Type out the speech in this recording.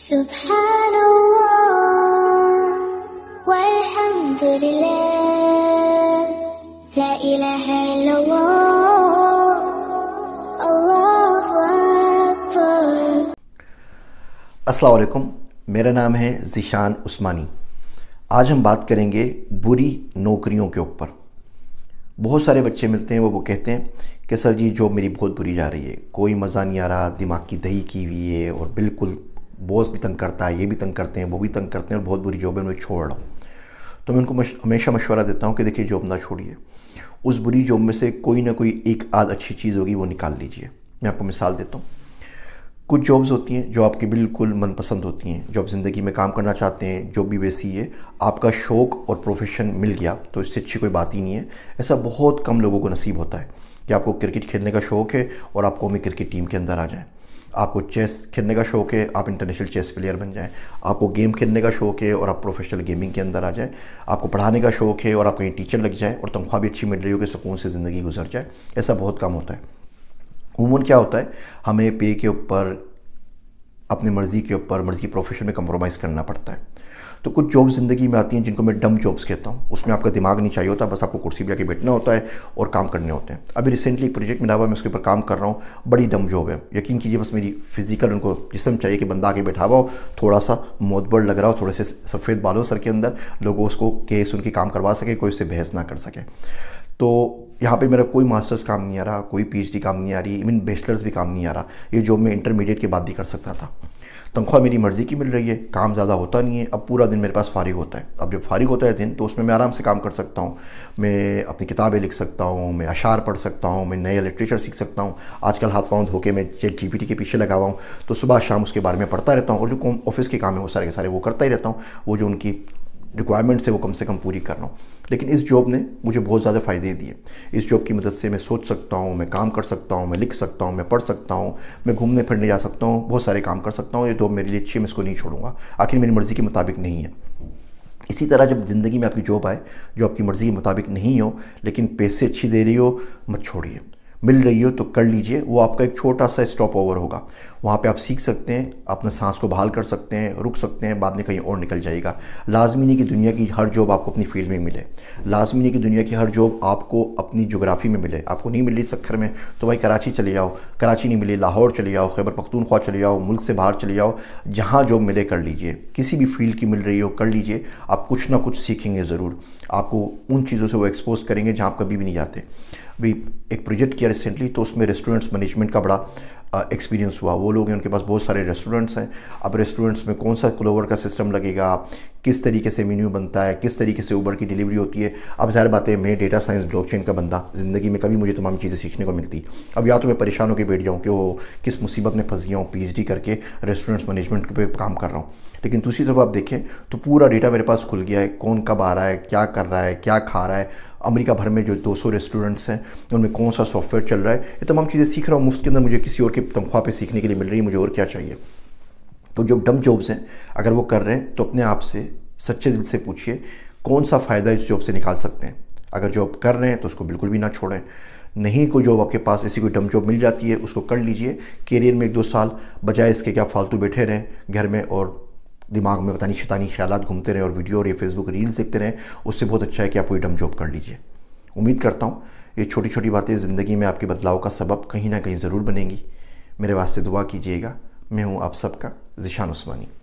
سبحان الله والحمد لله لا إله إلا الله मेरा नाम है जिशान उस्मानी आज हम बात करेंगे बुरी नौकरियों के ऊपर बहुत सारे बच्चे मिलते हैं वो वो कहते हैं कि सर जी जॉब मेरी बहुत बुरी जा रही है कोई मज़ा नहीं आ रहा दिमाग की दही की हुई है और बिल्कुल बॉस भी तंग करता है ये भी तंग करते हैं वो भी तंग करते हैं और बहुत बुरी जॉब है मैं छोड़ रहा हूँ तो मैं उनको हमेशा मशवरा देता हूँ कि देखिए जॉब ना छोड़िए उस बुरी जॉब में से कोई ना कोई एक आध अच्छी चीज़ होगी वो निकाल लीजिए मैं आपको मिसाल देता हूँ कुछ जॉब्स होती हैं जो आपकी बिल्कुल मनपसंद होती हैं जो आप ज़िंदगी में काम करना चाहते हैं जो भी वैसी है आपका शौक़ और प्रोफेशन मिल गया तो इससे अच्छी कोई बात ही नहीं है ऐसा बहुत कम लोगों को नसीब होता है कि आपको क्रिकेट खेलने का शौक़ है और आपको हमें क्रिकेट टीम के अंदर आ जाएँ आपको चेस खेलने का शौक है आप इंटरनेशनल चेस प्लेयर बन जाएं आपको गेम खेलने का शौक है और आप प्रोफेशनल गेमिंग के अंदर आ जाएं आपको पढ़ाने का शौक है और आप कहीं टीचर लग जाएं और तनख्वाह भी अच्छी मिल रही हो कि सुकून से ज़िंदगी गुजर जाए ऐसा बहुत कम होता है उमून क्या होता है हमें पे के ऊपर अपनी मर्ज़ी के ऊपर मर्ज़ी के प्रोफेशन में कम्प्रोमाइज़ करना पड़ता है तो कुछ जॉब्स ज़िंदगी में आती हैं जिनको मैं डम जॉब्स कहता हूँ उसमें आपका दिमाग नहीं चाहिए होता बस आपको कुर्सी पर आके बैठना होता है और काम करने होते हैं अभी रिसेंटली एक प्रोजेक्ट मिला हुआ मैं उसके ऊपर काम कर रहा हूँ बड़ी डम जॉब है यकीन कीजिए बस मेरी फिजिकल उनको जिसम चाहिए कि बंदा आगे बैठा हुआ हो थोड़ा सा मोतबड़ लग रहा हो थोड़े से सफ़ेद बालों सर के अंदर लोगों उसको केस उनके काम करवा सके कोई उससे बहस ना कर सके तो यहाँ पे मेरा कोई मास्टर्स काम नहीं आ रहा कोई पीएचडी काम नहीं आ रही इवन बैचलर्स भी काम नहीं आ रहा ये जॉब मैं इंटरमीडिएट के बाद भी कर सकता था तनख्वाह मेरी मर्ज़ी की मिल रही है काम ज़्यादा होता नहीं है अब पूरा दिन मेरे पास फारिग होता है अब जब फारिग होता है दिन तो उसमें मैं आराम से काम कर सकता हूँ मैं अपनी किताबें लिख सकता हूँ मैं अशार पढ़ सकता हूँ मैं नए लिटरेचर सीख सकता हूँ आजकल हाथ पाँव धोके मैं चेट जी के पीछे लगा हुआ हूँ तो सुबह शाम उसके बारे में पढ़ता रहता हूँ और जो ऑफिस के काम है वो सारे के सारे वो करता ही रहता हूँ वो जो उनकी रिक्वायरमेंट्स है वो कम से कम पूरी कर रहा हूँ लेकिन इस जॉब ने मुझे बहुत ज़्यादा फ़ायदे दिए इस जॉब की मदद से मैं सोच सकता हूँ मैं काम कर सकता हूँ मैं लिख सकता हूँ मैं पढ़ सकता हूँ मैं घूमने फिरने जा सकता हूँ बहुत सारे काम कर सकता हूँ ये जॉब मेरे लिए अच्छी है मैं इसको नहीं छोड़ूंगा आखिर मेरी मर्ज़ी के मुताबिक नहीं है इसी तरह जब ज़िंदगी में आपकी जॉब आए जो आपकी मर्ज़ी के मुताबिक नहीं हो लेकिन पैसे अच्छी दे रही हो मत छोड़िए मिल रही हो तो कर लीजिए वो आपका एक छोटा सा स्टॉप ओवर होगा वहाँ पे आप सीख सकते हैं अपने सांस को बहाल कर सकते हैं रुक सकते हैं बाद में कहीं और निकल जाएगा लाजमी नहीं कि दुनिया की हर जॉब आपको अपनी फील्ड में मिले लाजमी नहीं कि दुनिया की हर जॉब आपको अपनी जोग्राफ़ी में मिले आपको नहीं मिली सखर में तो भाई कराची चले जाओ कराची नहीं मिली लाहौर चले जाओ खैबर पख्तूनख्वा चले जाओ मुल्क से बाहर चले जाओ जहाँ जॉब मिले कर लीजिए किसी भी फील्ड की मिल रही हो कर लीजिए आप कुछ ना कुछ सीखेंगे ज़रूर आपको उन चीज़ों से वो एक्सपोज करेंगे जहाँ आप कभी भी नहीं जाते भी एक प्रोजेक्ट किया रिसेंटली तो उसमें रेस्टोरेंट्स मैनेजमेंट का बड़ा एक्सपीरियंस हुआ वो लोग हैं उनके पास बहुत सारे रेस्टोरेंट्स हैं अब रेस्टोरेंट्स में कौन सा क्लोवर का सिस्टम लगेगा किस तरीके से मेन्यू बनता है किस तरीके से ऊबर की डिलीवरी होती है अब ज़ाहिर बात है मैं डेटा साइंस ब्लॉकचेन का बंदा ज़िंदगी में कभी मुझे तमाम चीज़ें सीखने को मिलती अब या तो मैं परेशान होकर बैठ जाऊँ कि वो किस मुसीबत में फंस गया हूँ पी करके रेस्टोरेंट्स मैनेजमेंट पर काम कर रहा हूँ लेकिन दूसरी तरफ आप देखें तो पूरा डेटा मेरे पास खुल गया है कौन कब आ रहा है क्या कर रहा है क्या खा रहा है अमेरिका भर में जो 200 रेस्टोरेंट्स हैं उनमें कौन सा सॉफ्टवेयर चल रहा है ये तमाम चीज़ें सीख रहा हूँ मुफ्त के अंदर मुझे किसी और के तनख्वाह पे सीखने के लिए मिल रही है मुझे और क्या चाहिए तो जो डम जॉब्स हैं अगर वो कर रहे हैं तो अपने आप से सच्चे दिल से पूछिए कौन सा फ़ायदा इस जॉब से निकाल सकते हैं अगर जॉब कर रहे हैं तो उसको बिल्कुल भी ना छोड़ें नहीं कोई जॉब आपके पास ऐसी कोई डम जॉब मिल जाती है उसको कर लीजिए कैरियर में एक दो साल बजाय इसके क्या फालतू बैठे रहें घर में और दिमाग में पता नहीं शैतानी ख्याल घूमते रहें और वीडियो और ये फेसबुक रील्स देखते रहें उससे बहुत अच्छा है कि आप कोई डम जॉब कर लीजिए उम्मीद करता हूँ ये छोटी छोटी बातें ज़िंदगी में आपके बदलाव का सबब कहीं ना कहीं ज़रूर बनेंगी मेरे वास्ते दुआ कीजिएगा मैं हूँ आप सबका जिशान उस्मानी